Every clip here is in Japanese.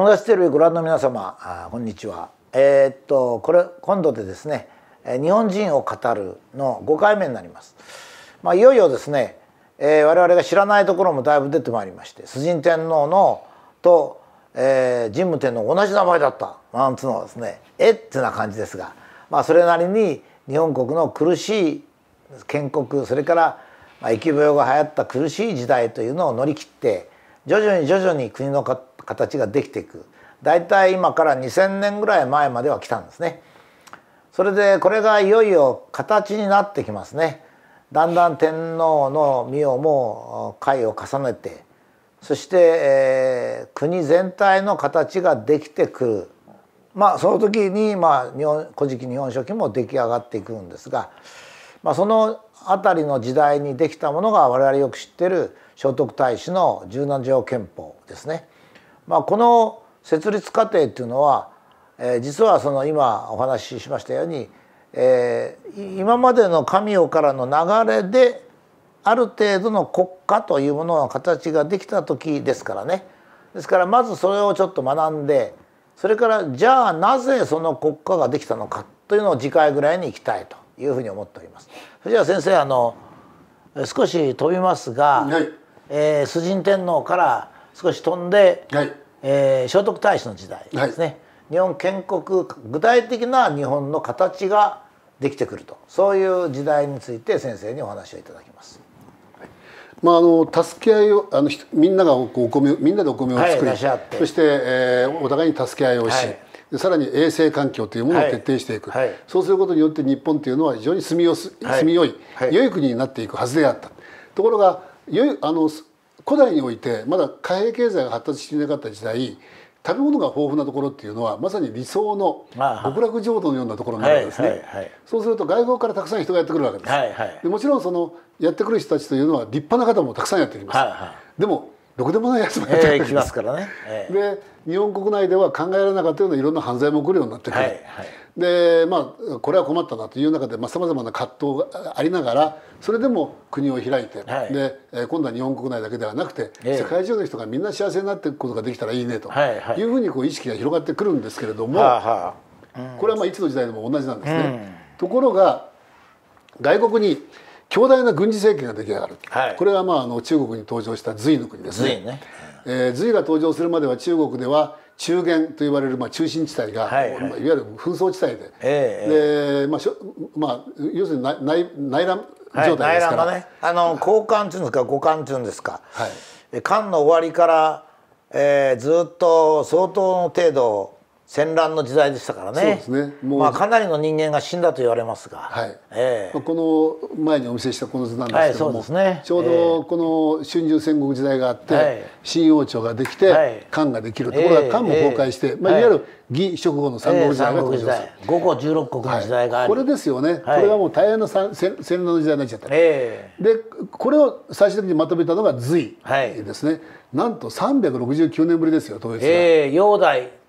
友達テレビご覧の皆様あこんにちはえー、っとこれ今度でですね「日本人を語る」の5回目になります、まあ、いよいよですね、えー、我々が知らないところもだいぶ出てまいりまして崇神天皇のと、えー、神武天皇同じ名前だったなんつうのはですねえってな感じですが、まあ、それなりに日本国の苦しい建国それから疫病が流行った苦しい時代というのを乗り切って徐々に徐々に国の形ができていくだいたい今から2,000年ぐらい前までは来たんですね。それでこれがいよいよ形になってきますね。だんだん天皇の御代も回を重ねてそして、えー、国全体の形ができてくる。まあその時に、まあ、日本古事記日本書紀も出来上がっていくんですが、まあ、その辺りの時代にできたものが我々よく知ってる聖徳太子の十七条憲法ですね。まあ、この設立過程っていうのは、えー、実はその今お話ししましたように、えー、今までの神代からの流れである程度の国家というものの形ができた時ですからねですからまずそれをちょっと学んでそれからじゃあなぜその国家ができたのかというのを次回ぐらいに行きたいというふうに思っております。それでは先生あの少し飛びますが、はい、えー、天皇から少し飛んで、はいえー、聖徳太子の時代ですね、はい、日本建国具体的な日本の形ができてくるとそういう時代について先生にお話をいただきます。まあ、あの助け合いをあのみんながお米みんなでお米を作り、はい、そして、えー、お互いに助け合いをし、はい、さらに衛生環境というものを徹底していく、はい、そうすることによって日本というのは非常に住みよす、住みよい、良い国になっていくはずであったところがよいあの古代においてまだ貨幣経済が発達していなかった時代食べ物が豊富なところっていうのはまさに理想の極楽浄土のようなところになるんですね、はいはいはい、そうすると外国からたくさん人がやってくるわけです、はいはい、でもちろんそのやってくる人たちというのは立派な方もたくさんやってきます、はいはい、でもろくでもないやつもやってきますからね、えー、で日本国内では考えられなかったようないろんな犯罪も起こるようになってくる、はいはい、でまあこれは困ったなという中でさまざ、まな葛藤がありながらそれでも国を開いて、はい、で今度は日本国内だけではなくて、えー、世界中の人がみんな幸せになっていくことができたらいいねというふうにこう意識が広がってくるんですけれども、はいはいうん、これはまあいつの時代でも同じなんですね。うん、ところが外国に強大な軍事政権が出来上がる、はい、これはまああの中国に登場した隋の国ですね隋、ねえー、隋が登場するまでは中国では中原と言われるまあ中心地帯が、はいはい、いわゆる紛争地帯でえー、でまあしょまあ、要するに内内乱状態ですから、はい、ね、あの交換っていうんですか互換っていうんですか、はい、漢の終わりから、えー、ずっと相当の程度戦乱の時代でしたからねそうですねもう、まあ、かなりの人間が死んだと言われますが、はいえー、この前にお見せしたこの図なんですけども、はいね、ちょうどこの春秋戦国時代があって、はい、新王朝ができて、漢、はい、ができるところが漢も崩壊して、まあ、いわゆる魏諸後の三国時代が登場する、えー、国の時代があこれですよね、これがもう大変な戦戦乱の時代になっちゃった、えー、でこれを最終的にまとめたのが隋ですね、なんと369年ぶりですよ統一が。えー、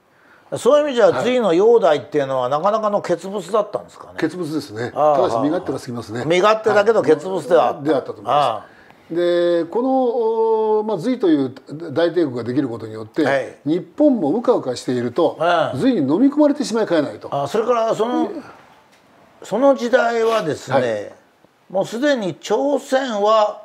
そういう意味じゃ、はい、次の煬帝っていうのはなかなかの欠物だったんですかね欠物ですねただし身勝手が過ぎますね身勝手だけど欠物ではあった,、であったと思いますでこの、まあ、隋という大帝国ができることによって、はい、日本もうかうかしていると、はい、隋に飲み込まれてしまいかえないとあそれからそのその時代はですね、はい、もうすでに朝鮮は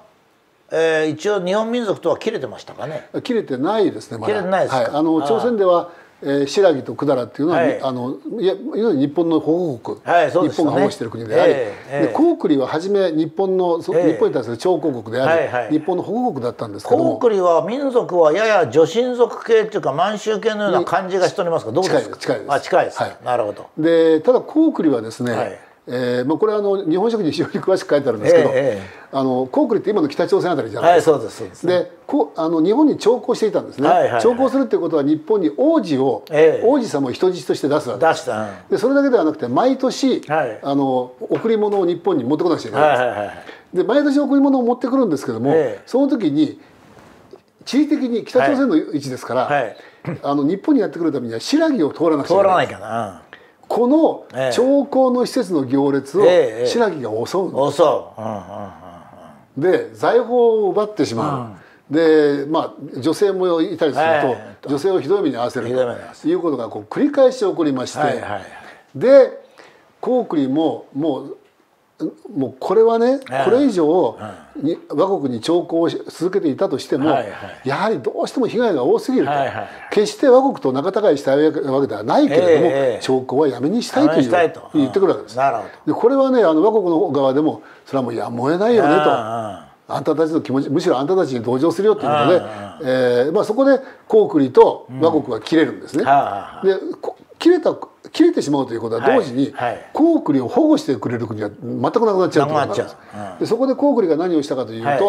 えー、一応日本民族とは切れてましたかね切れてないですねまだ切れてないですか、はい、あの朝鮮ではえー、新羅と百済っていうのは、はい、あのいわゆる日本の保護国、はい、ね、日本が保護している国であり、えー、で高句麗は初め日本の、えー、日本に対する超古国であり、はいはい、日本の保護国だったんですけども高句麗は民族はやや女神族系っていうか満州系のような感じがしておりますがどうですか近いです近いです近いです、はい、なるほどでただ高句麗はですね、はいえーまあ、これはあの日本食に非常に詳しく書いてあるんですけど、えー、あのコークリって今の北朝鮮あたりじゃないですか、はい、そうですそうです、ね、でこあの日本に徴香していたんですね、はいはいはい、するっていうことは日本に王子を、えー、王子様を人質として出すわけです出した、うん、でそれだけではなくて毎年、はい、あの贈り物を日本に持ってこなくちゃいけないんです、はいはいはい、で毎年贈り物を持ってくるんですけども、えー、その時に地理的に北朝鮮の位置ですから、はい、あの日本にやってくるためには新羅を通らなくちゃいけない通らないかなこの朝江の施設の行列を白木が襲うんです、襲う、で財宝を奪ってしまう、でまあ女性もいたりすると、女性をひどい目に遭わせるということがこう繰り返し起こりまして、で高句麗ももうもうこれはね、これ以上に我国に兆候を続けていたとしても、やはりどうしても被害が多すぎると、決して我国と仲違いしたいわけではないけれども、兆候はやめにしたいという言ってくるわけです。これはねあの我国の側でもそれはもうやむを得ないよねと。あんたたちの気持ちむしろあんたたちに同情するよっていうことで、えー、まあ、そこでコークリと和国は切れるんですね。うん、で切れた切れてしまうということは同時に、はいはい、コークリを保護してくれる国は全くなくなっちゃうということなんです、そこでコークリが何をしたかというと、はい、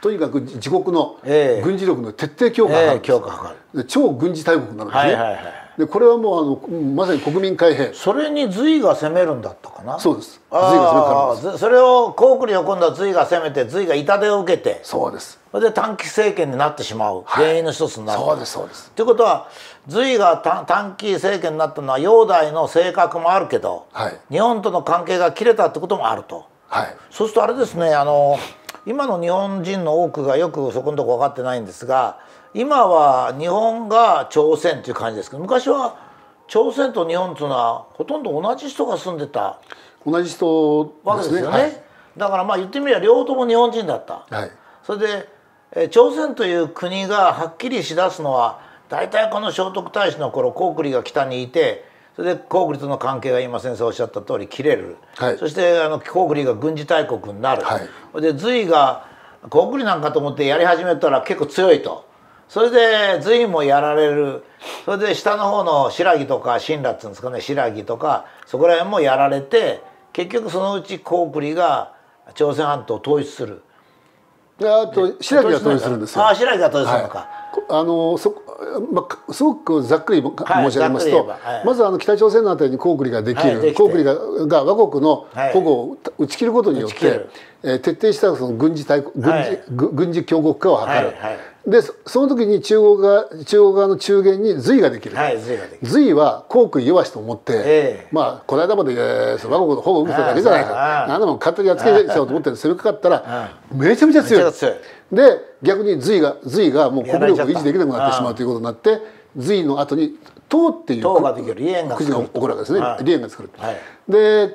とにかく自国の軍事力の徹底強化が、えー、強化超軍事大国なのですね。はいはいはいでこれはもうあのまさに国民改変それに隋が攻めるんだったかなそうです隋が攻めるそれを高句麗を今度は隋が攻めて隋が痛手を受けてそうですそれで短期政権になってしまう、原因の一つになるそうですそうですということは隋が短期政権になったのは煬帝の性格もあるけど、はい、日本との関係が切れたってこともあると、はい、そうするとあれですねあの今の日本人の多くがよくそこのとこ分かってないんですが今は日本が朝鮮という感じですけど昔は朝鮮と日本というのはほとんど同じ人が住んでた同じ人、ね、わけですよね、はい、だからまあ言ってみれば両方とも日本人だった、はい、それで朝鮮という国がはっきりしだすのは大体この聖徳太子の頃コウクリが北にいてそれでコウクリとの関係が今先生おっしゃった通り切れる、はい、そしてあのコウクリが軍事大国になる、はい、で隋がコウクリなんかと思ってやり始めたら結構強いと。それで随分もやられるそれで下の方の新羅とか新羅っつうんですかね新羅とかそこら辺もやられて結局そのうち高句麗が朝鮮半島を統一する。であと白木が統一するんですよ。あ白木が統一するのか。はい、あのそまあすごくざっくり申し上げますと、はいはい、まずあの北朝鮮のあたりにコークリができる、コークリがが倭国の保護を打ち切ることによって、えー、徹底したその軍事対軍事、軍事強国化を図る。はいでその時に中国側中国側の中元に隋ができる、はい、隋ができる隋は航空弱しと思って、えー、まあこの間まで、えー、そば国のほぼ海だけじゃないか何でも勝手にやっつけちゃおうと思ってるそれかかったらめちゃめちゃ強いで逆に隋が隋がもう国力を維持できなくなってしまうということになって隋の後に唐っていう唐ができるくじが起こるわけですね李淵が作る、はい、で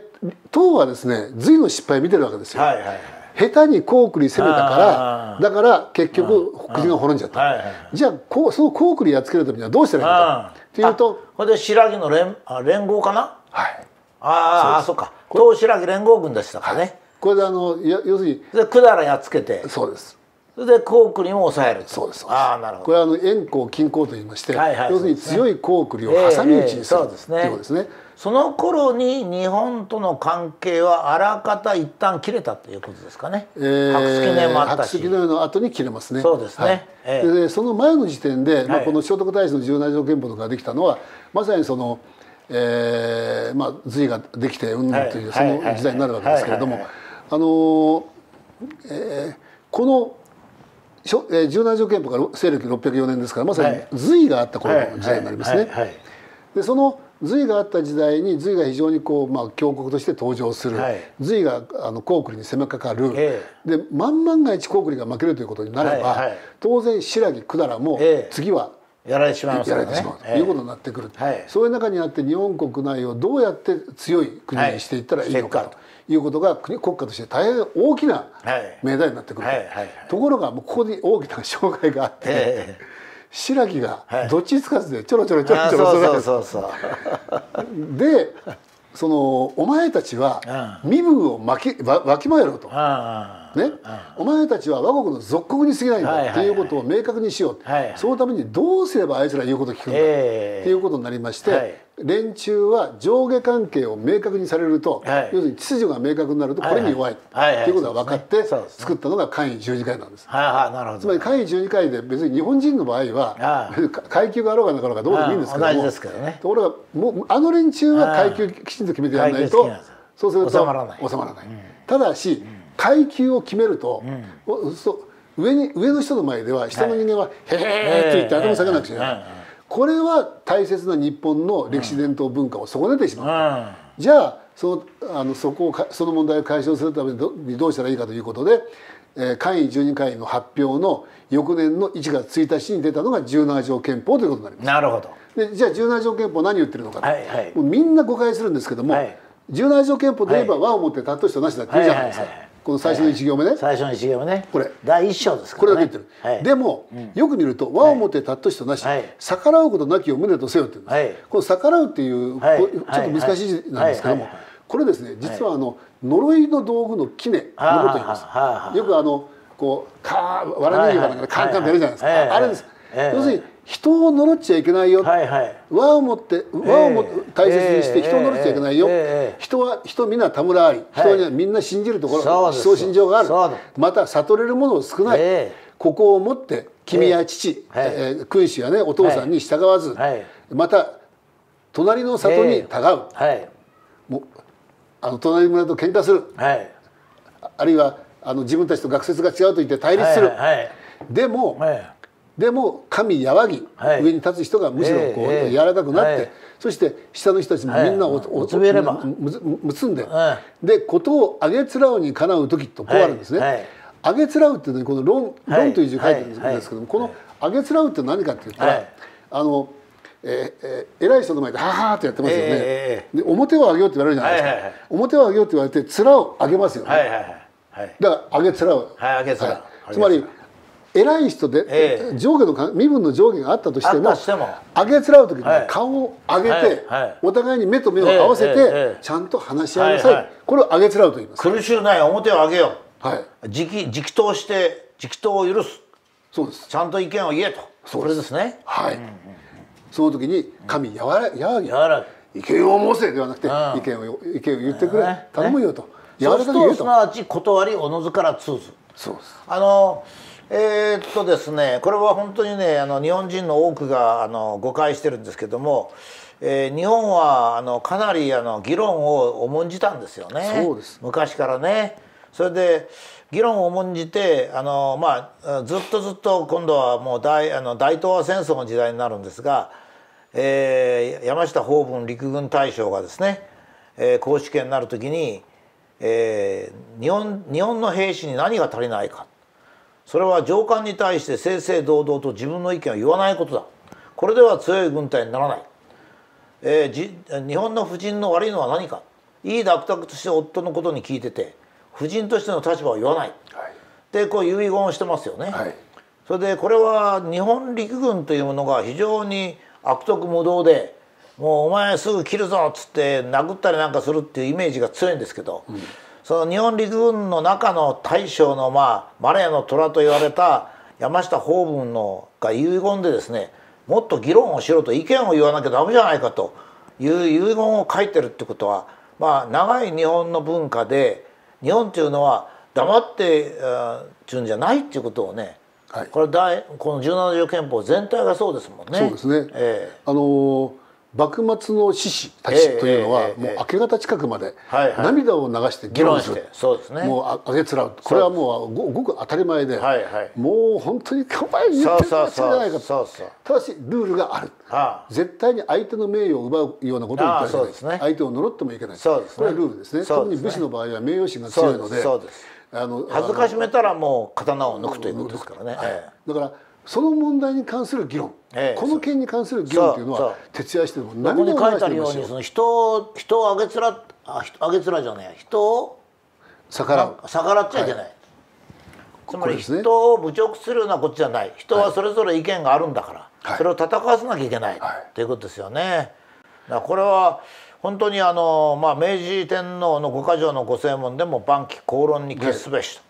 唐はですね隋の失敗見てるわけですよ、はいはいはい下手にコークリ攻めたからだから結局国が滅んじゃった、はいはい、じゃあこうそのコークリやっつけるためにはどうしたらいいのかっていうとこれで白木の連連合かなはいああそうか東白木連合軍でしたかね、はい、これであのや要するにで百済やっつけてそうですそれでコークリも抑えるそうですああなるほどこれはあの円光均衡といいまして、はいはい、要するに強いコークリを挟み撃ちにする、えー、ということですね、その頃に日本との関係はあらかた一旦切れたということですかね、えー、白石記あっの後に切れますねそうですね、はいえー、でその前の時点で、まあ、この聖徳太子の十七条憲法とかができたのはまさにその、えーまあ、隋ができてうんという、その時代になるわけですけれども、あのーえー、この十七条憲法が西暦604年ですからまさに隋があった頃の時代になりますね。でその隋があった時代に隋が非常にこう、まあ、強国として登場する、はい、隋があの高句麗に攻めかかる、えー、で万万が一高句麗が負けるということになれば、はいはい、当然新羅百済も次は、えー、やられてしまう、ね、やられてしまうということになってくる、えーはい、そういう中にあって日本国内をどうやって強い国にしていったらいいのか、ということが国国家として大変大きな命題になってくると、ところがもうここに大きな障害があって、白木がどっちつかずでちょろちょろちょろちょろする、はい、でそのお前たちは身分をまきわわきまえろと。あね、お前たちは我が国の属国に過ぎないんだっていうことを明確にしよう、はいはい、そのためにどうすればあいつら言うこと聞くんだっていうことになりまして、はい、連中は上下関係を明確にされると、はい、要するに秩序が明確になるとこれに弱いということが分かって作ったのが簡易十字会なんです。つまり簡易十字会で別に日本人の場合は 階級があろうがなかろうがどうでもいいんですけども、ね、ところがもうあの連中は階級きちんと決めてやらないとそうすると収まらない。ただし、うん階級を決めると、うん、上に上の人の前では下の人間は「へへって言って頭下げなくちゃいけない。これは大切な日本の歴史伝統文化を損ねてしまう、うん、じゃあそのあのそこをその問題を解消するためにどうしたらいいかということで、えー、会員12会の発表の翌年の1月1日に出たのが17条憲法ということになりますなるほどでじゃあ17条憲法何言ってるのか、はいはい、みんな誤解するんですけども、はい、17条憲法といえば和をもって立っと人なしだって言うじゃないですか、はいはいはいこの最初の一行目ね、最初の一行目ねこれ第一章ですから、ね、これだけ言ってる、はい、でも、うん、よく見ると「和をもてたっとしとなし、はい、逆らうことなきを胸とせよ」って言うんです、はい、この「逆らう」っていう、はい、ちょっと難しい字なんですけども、これですね実はあの、呪いの道具のきねのこと言いますよくあのこう「か」わら人形なんかでカンカンってやるじゃないですか、あれです、要するに人を呪っちゃいけないよ、はいはい、和をもって、和をも大切にして人を呪っちゃいけないよ、えー、人は人皆たむらあり、はい、人にはみんな信じるところ思想信条があるまた悟れるもの少ない、えー、ここをもって君や父、えー、君主やねお父さんに従わず、はい、また隣の里にたがう,、はい、もうあの隣村と喧嘩する、はい、あるいはあの自分たちと学説が違うと言って対立する。はいでも、はいでも神やわぎ、はい、上に立つ人がむしろこう、え柔らかくなって、はい、そして下の人たちもみんなお、おつめれば結んで、でことをあげつらうにかなう時とこうあるんですね。あげつらうっていうのにこの論「論」という字書いてるんですけども、この「あげつらう」って何かって言ったら、あのええー、偉い人の前で「ははー」ってやってますよね、えー、で表を上げようって言われるじゃないですか、はいはいはい、表を上げようって言われて面を上げますよね、はいはいはい、だから上げつらう、はい、上げ面、はい、つまり偉い人で、えー、上下の身分の上下があったとしてもあげつらう時に顔を上げて、はいはいはい、お互いに目と目を合わせて、ちゃんと話し合いなさい、はいはい、これをあげつらうと言います苦しゅうない表を上げよう、はい、直直答して直答を許すそうですちゃんと意見を言えとそれですねはい、うんうん、その時に神やわらややら意見を申せではなくて、うん、意見を意見を言ってくれ、ね、頼むよと、ね、柔らかく言うとすなわち断りおのずから通ずそうですあのえー、っとですねこれは本当にねあの日本人の多くがあの誤解してるんですけども、えー、日本はあのかなりあの議論を重んじたんですよねそうです昔からね。それで議論を重んじてあの、まあ、ずっとずっと今度はもう大あの大東亜戦争の時代になるんですが、えー、山下法文陸軍大将がですね、えー、公主権になる時に、えー、日本日本の兵士に何が足りないかそれは上官に対して正々堂々と自分の意見を言わないことだこれでは強い軍隊にならない、えー、日本の婦人の悪いのは何かいいダクタクとして夫のことに聞いてて夫人としての立場を言わない、はい、でこう遺言をしてますよね、はい、それでこれは日本陸軍というものが非常に悪徳無道でもうお前すぐ切るぞっつって殴ったりなんかするっていうイメージが強いんですけど、うんその日本陸軍の中の大将の、まあ、マレーの虎と言われた山下法文のが遺言でですねもっと議論をしろと意見を言わなきゃダメじゃないかという遺言を書いてるってことは、まあ、長い日本の文化で日本っていうのは黙ってちゅうんじゃないっていうことをね、はい、これこの17条憲法全体がそうですもんね。そうですね、えー、あのー幕末の志士たちというのは、もう明け方近くまで涙を流して議論する、そうですね、もうあげつらうこれはもうごく当たり前で、はいもう本当にえ前言ってるじゃないかとただしルールがある、は絶対に相手の名誉を奪うようなことを言ったりね、相手を呪ってもいけないそうです、ね、これはルールですね特に武士の場合は名誉心が強いのでそうですあの恥ずかしめたらもう刀を抜くということですからね、だからその問題に関する議論、ええ、この件に関する議論というのは徹夜しても何も書いてあるようにその人を人をあげつらああげつらじゃない人を逆らう逆らっちゃいけない、はい、つまり人を侮辱するようなこちじゃない人はそれぞれ意見があるんだから、はい、それを戦わせなきゃいけない、はい、ということですよね。だこれは本当にあの、まあ、明治天皇の五箇条の御正門でも晩期公論に決すべしと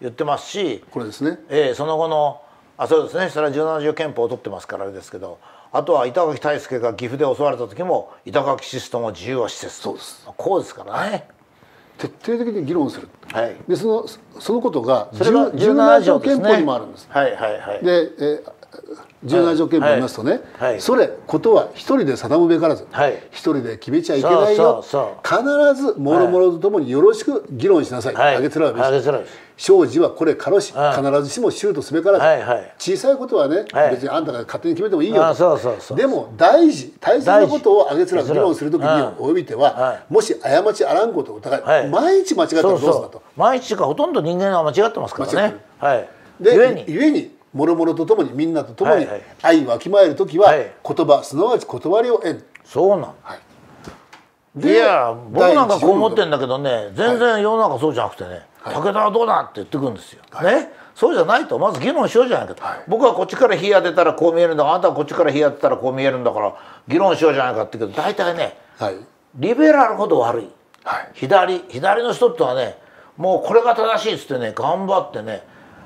言ってますし、これですね、えー、その後のあそうですねそれは17条憲法を取ってますからあれですけどあとは板垣退助が岐阜で襲われた時も板垣シストも自由は施設そうですこうですからね、はい、徹底的に議論する、はい、でそのそのことがそれが17条憲法にもあるんです、ね、はいはいはいで、えー十七条件文を見ますとね、はいはい、それことは一人で定むべからず、はい、一人で決めちゃいけないよ必ずもろもろとともによろしく議論しなさい、はい、あげつらうべし生じはこれかろし、必ずしもシュートすべからず、はいはい、小さいことはね、別にあんたが勝手に決めてもいいよでも大事大切なことをあげつらう議論する時に及びては、もし過ちあらんことを疑い、毎日間違ったらどうするかと毎日がほとんど人間は間違ってますからねはいでゆえにもろもろとともにみんなとともに愛わきまえる時は言葉すなわち断りを得るそうなんいや僕なんかこう思ってんだけどね全然世の中そうじゃなくてね、はい、武田はどうだって言ってくるんですよ、はい、ねそうじゃないとまず議論しようじゃないかと、はい、僕はこっちから火当てたらこう見えるんだあんたはこっちから火当てたらこう見えるんだから議論しようじゃないかって言うけど大体ね、リベラルほど悪い、左左の人ってのはねもうこれが正しいっつってね頑張ってね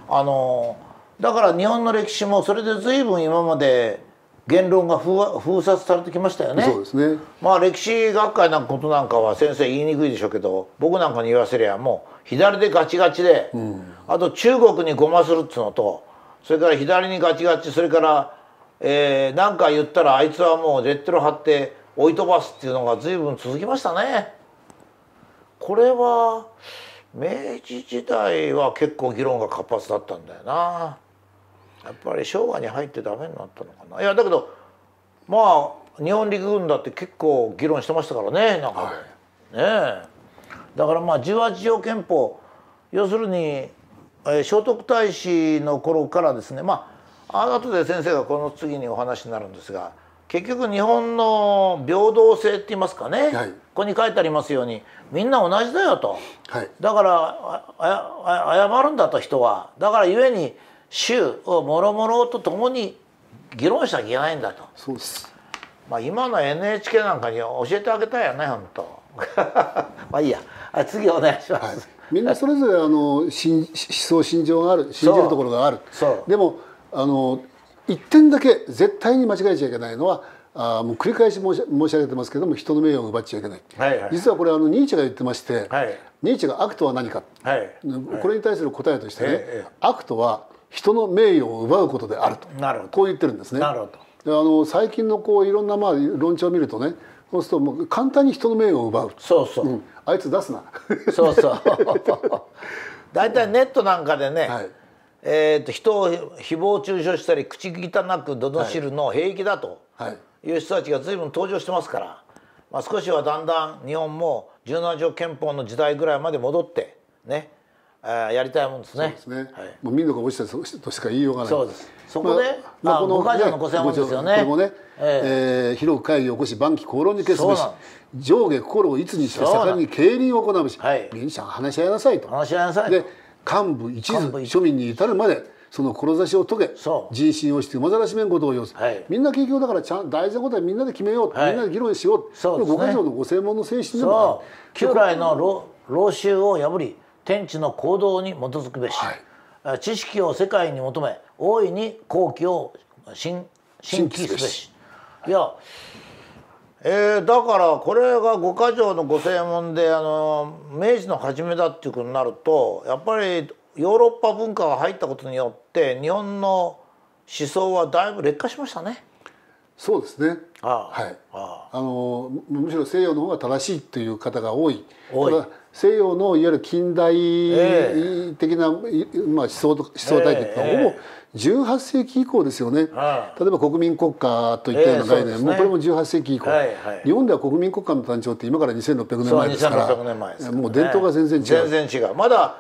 あのだから日本の歴史もそれで随分今まで言論が封殺されてきましたよね。そうですねまあ歴史学会なことなんかは先生言いにくいでしょうけど僕なんかに言わせりゃもう左でガチガチで、うん、あと中国にごまするっつうのとそれから左にガチガチそれから何、えー、なんか言ったらあいつはもうレッテル貼って追い飛ばすっていうのが随分続きましたね。これは明治時代は結構議論が活発だったんだよな。やっぱり昭和に入ってダメになったのかないやだけどまあ日本陸軍だって結構議論してましたからねなんか、はい、ねだからまあ18条憲法要するに、えー、聖徳太子の頃からですねまあ後で先生がこの次にお話になるんですが結局日本の平等性って言いますかね、はい、ここに書いてありますようにみんな同じだよと、はい、だからああ謝るんだと人はだから故に州をもろもろとともに議論しなきゃいけないんだとそうですまあ今の NHK なんかに教えてあげたいよね本当 まあいいやあ次お願いします、はい、みんなそれぞれあの思想信条がある信じるところがあるそうでもあの一点だけ絶対に間違えちゃいけないのはあもう繰り返し申し申し上げてますけども人の名誉を奪っちゃいけない、はいはい、実はこれあのニーチェが言ってまして、はい、ニーチェが悪とは何か、はい、これに対する答えとしてね、はい、悪とは人の名誉を奪うことであるとなるほどこう言ってるんですね。なるほどあの最近のこういろんなまあ論調を見るとねそうするともう簡単に人の名誉を奪うそうそう、うん、あいつ出すなそうそう 大体ネットなんかでね、はい、えーと、人を誹謗中傷したり口汚く罵るの平気だという人たちが随分登場してますから、まあ、少しはだんだん日本も17条憲法の時代ぐらいまで戻ってねやりたいもんですね。すね。はい、もう民族落ちたとしか言いようがない。そうです。そこで、まあ、この五箇条の五千文ですよね。これもね、ええ広く会議を起こし、晩期口論に決すべし。上下心をいつにして盛んに競輪を行うし、はい、民社話し合いなさいと。話し合いなさいで、幹部一途、庶民に至るまで。その志を遂げ人心をして馬ざらしめんことを要す、はい、みんな結局だからちゃん大事なことはみんなで決めよう、はい、みんなで議論しようそう、でこれ5か条のご専門の精神でもある旧来の老老衆を破り天地の行動に基づくべし、はい、知識を世界に求め大いに好機を新新規すべし。いや、えー、だからこれが五箇条の御正門であの明治の初めだっていうことになるとやっぱりヨーロッパ文化が入ったことによって日本の思想はだいぶ劣化しましたね。そうですね。あはい。ああのむしろ西洋の方が正しいという方が多い。多い。西洋のいわゆる近代的な、まあ、思想思想体系とか、ほぼ18世紀以降ですよね、例えば国民国家といったような概念、もこれも18世紀以降、日本では国民国家の誕生って今から2600年前ですからもう伝統が全然違う。全然違うまだ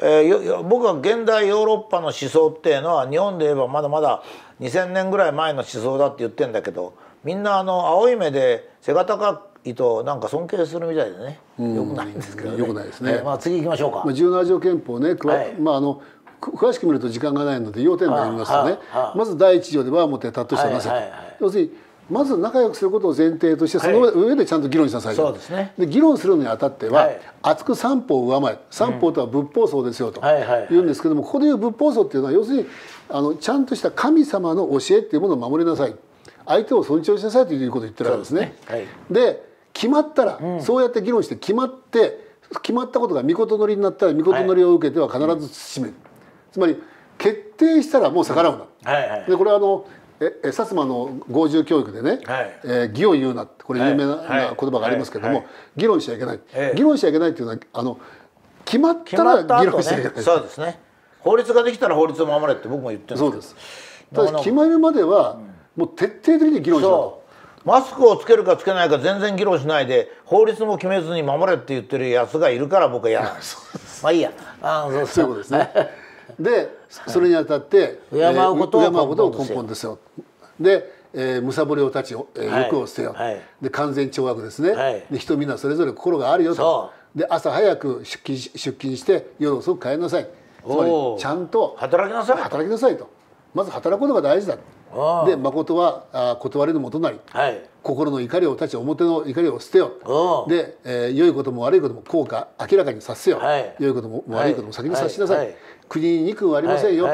えー、僕は現代ヨーロッパの思想っていうのは日本で言えばまだまだ2,000年ぐらい前の思想だって言ってんだけどみんなあの青い目で背が高く意図なんか尊敬するみたいでね、うん、よくないんですけど、ね、よくないですね、えー、まあ次行きましょうか、まあ、17条憲法ね、はい、まああの詳しく見ると時間がないので要点になりますとねまず第一条ではもってたっとしてなせと、はいはいはい、要するにまず仲良くすることを前提としてその上でちゃんと議論しなさいと、はい、で、ね、議論するのにあたっては、はい、厚く三法上回る三法とは仏法僧ですよと言うんですけども、ここでいう仏法僧っていうのは要するにあのちゃんとした神様の教えっていうものを守りなさい相手を尊重しなさいということを言ってるわけですね。で、ねはい決まったら、うん、そうやって議論して決まって決まったことが御事乗りになったら御事乗りを受けては必ず締める、はい、つまり決定したらもう逆らうな、はいはい、でこれはあのえ薩摩の合従教育でね「はい、えー、義を言うな」ってこれ有名な言葉がありますけども、議論しちゃいけない、議論しちゃいけないっていうのはあの決まったら議論しちゃいけない、ね、そうですね法律ができたら法律を守れって僕も言ってるんですけどそうですただ決まるまでは、うん、もう徹底的に議論しろと。マスクをつけるかつけないか全然議論しないで法律も決めずに守れって言ってるやつがいるから僕は嫌なん です。まあいいや。あそうそういうことですね。でそれにあたって、敬うことを根本ですよ。で、えー、むさぼりを断ち、えー、欲を捨てよ、はい、で完全懲悪ですね、はい、で人みんなそれぞれ心があるよとで朝早く出勤出勤して夜遅く帰りなさいつまりちゃんと働きなさい働きなさいとまず働くことが大事だで誠はあ断れぬもとなり、はい、心の怒りを断ち表の怒りを捨てよで、えー、良いことも悪いことも効果明らかにさせよ、はい、良いことも悪いことも先に察しなさい、国に憎くはありませんよ、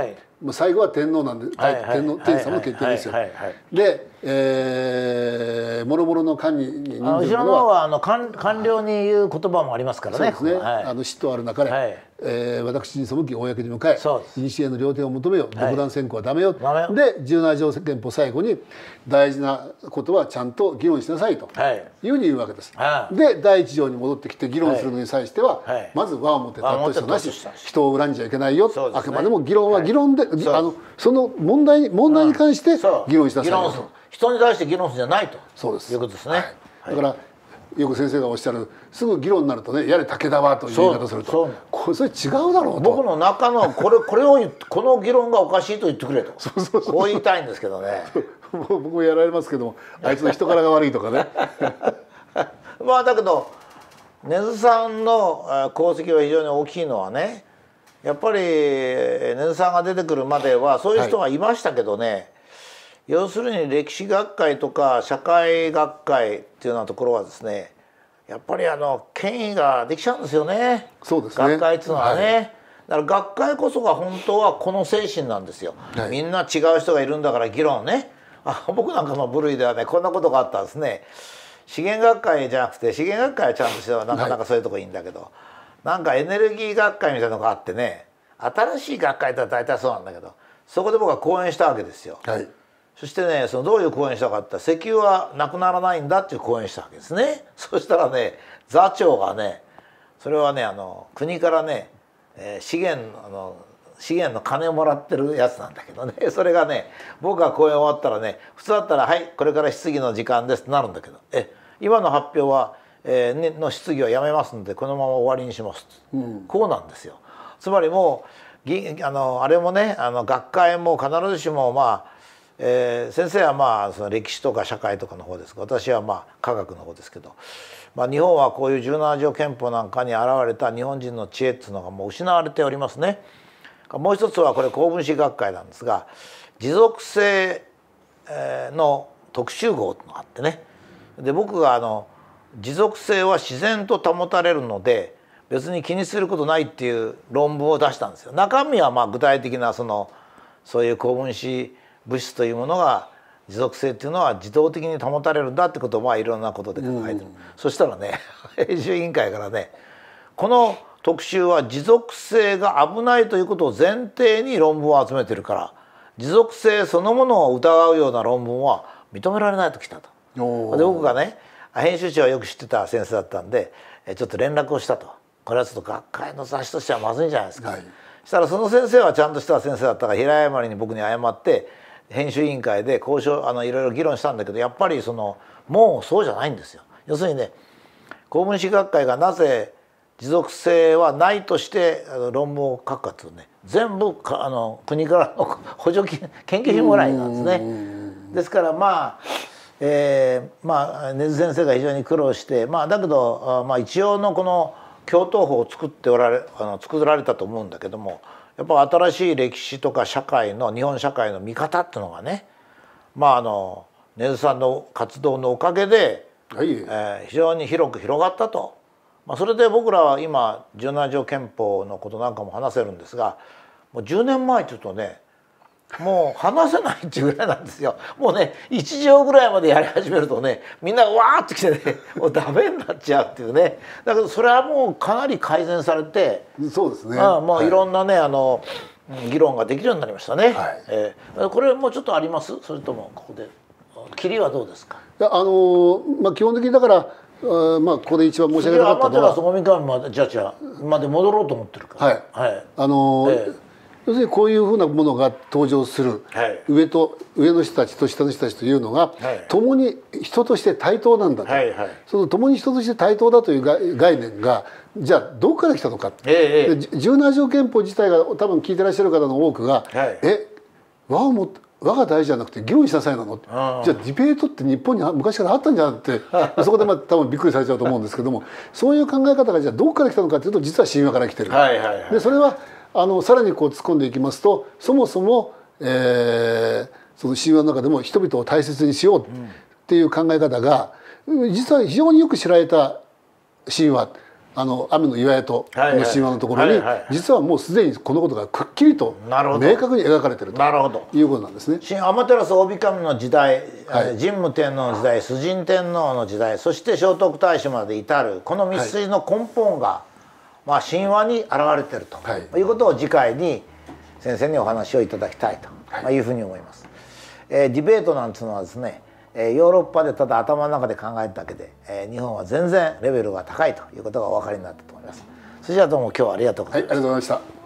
もう最後は天皇なんで、天皇天様の決定ですよ、でえー、諸々の官に人数後ろの方はあの官官僚に言う言葉もありますからね。そうですね。はい、あのある中で、はい、えー、私に背き公に向かえ、への両手を求めよ、独断専攻はダメよ。はい、で十七条憲法最後に大事なことはちゃんと議論しなさいというふうに言うわけです。はい、で第一条に戻ってきて議論するのに際しては、はい、まず和をもってとしたなし、人を恨んじゃいけないよ。ね、あくまでも議論は議論で、あのその問題問題に関して議論しなさい。人に対して議論するんじゃないとそうですいうことですね、はい、だからよく先生がおっしゃるすぐ議論になるとねやれ武田はという言い方するとこれそれ違うだろうと僕の中のこれこれをこの議論がおかしいと言ってくれとそうそうそうこう言いたいんですけどね 僕もやられますけどもあいつの人柄が悪いとかね まあだけど根津さんの功績は非常に大きいのはねやっぱり根津さんが出てくるまではそういう人がいましたけどね、はい要するに歴史学会とか社会学会っていうようなところはですねやっぱりあの権威ができちゃうんですよねそうです、ね、学会っていうのはね、はい、だから学会こそが本当はこの精神なんですよ、はい、みんな違う人がいるんだから議論ねあ僕なんかの部類ではねこんなことがあったんですね資源学会じゃなくて資源学会はちゃんとしてはなかなかそういうとこいいんだけど、はい、なんかエネルギー学会みたいなのがあってね新しい学会だったら大体そうなんだけどそこで僕は講演したわけですよ。はいそしてねそのどういう講演したかって石油はなくならないんだっていう講演したわけですね そしたらね座長がねそれはねあの国からね、えー、資源あの資源の金をもらってるやつなんだけどね それがね僕が講演終わったらね普通だったら「はいこれから質疑の時間です」ってなるんだけど「え今の発表は、えー、ね、の質疑はやめますのでこのまま終わりにします」うん、こうなんですよ。つまりもうあのあれもねあの学会も必ずしもまあえー、先生はまあその歴史とか社会とかの方です私はまあ科学の方ですけど、まあ、日本はこういう17条憲法なんかに現れた日本人の知恵っていうのがもう失われておりますね。もう一つはこれ公文史学会なんですが持続性の特集号ってのがあってねで僕があの持続性は自然と保たれるので別に気にすることないっていう論文を出したんですよ。中身はまあ具体的なそのそういう公文史物質というものが持続性っていうのは自動的に保たれるんだってことをまあいろんなことで考えてる、そしたらね 編集委員会からねこの特集は持続性が危ないということを前提に論文を集めてるから持続性そのものを疑うような論文は認められないときたと。で僕がね編集長はよく知ってた先生だったんでちょっと連絡をしたとこれはちょっと学会の雑誌としてはまずいんじゃないですか、はい、したらその先生はちゃんとした先生だったから平山に僕に謝って編集委員会で交渉あのいろいろ議論したんだけどやっぱりそのもうそうじゃないんですよ。要するにね公文史学会がなぜ持続性はないとして論文を書くかというとね全部あの国からの補助金研究費もらいなんですね。ですからまあえー、まあ根津先生が非常に苦労して、まあ、だけど、まあ、一応のこの共闘法を作っておられあの作られたと思うんだけどもやっぱ新しい歴史とか社会の日本社会の見方っていうのがねまああの根津さんの活動のおかげで、はい、えー、非常に広く広がったと、まあ、それで僕らは今17条憲法のことなんかも話せるんですがもう10年前っていうとねもう話せないっていうぐらいなんですよもうね1畳ぐらいまでやり始めるとねみんなわーってきてね もうダメになっちゃうっていうねだけどそれはもうかなり改善されてそうですね、まあ、いろんなね、はい、あの議論ができるようになりましたね、はいえー、これもうちょっとありますそれともここで切りはどうですかいやあのー、まあ、基本的にだからあまあここで一番申し訳なかったのはアマテラスまでじゃじゃまで戻ろうと思ってるからはい、はい、あのーえ要するにこういうふうなものが登場する、はい、上と上の人たちと下の人たちというのが、はい、共に人として対等なんだと、はいはい、その共に人として対等だという概念がじゃあどこから来たのか、えー、十七条憲法自体が多分聞いてらっしゃる方の多くが「はい、え和をも我が大事じゃなくて議論しなさいなの、じゃあディベートって日本に昔からあったんじゃなくて そこでまあ多分びっくりされちゃうと思うんですけどもそういう考え方がじゃあどこから来たのかというと実は神話から来てる。はいはいはい、でそれはあのさらにこう突っ込んでいきますとそもそも、えー、その神話の中でも人々を大切にしようっていう考え方が実は非常によく知られた神話あの雨の岩屋との神話のところに実はもうすでにこのことがくっきりと明確に描かれてるということなんですね。新天照大神の時代、はい、神武天皇の時代崇神天皇の時代そして聖徳太子まで至るこの道筋の根本が、はいまあ、神話に現れてると、はい、いうことを次回に先生にお話をいただきたいというふうに思います。えー、ディベートなんていうのはですね、えー、ヨーロッパでただ頭の中で考えただけで、えー、日本は全然レベルが高いということがお分かりになったと思います。それじゃどうも今日はありがとうございました。はい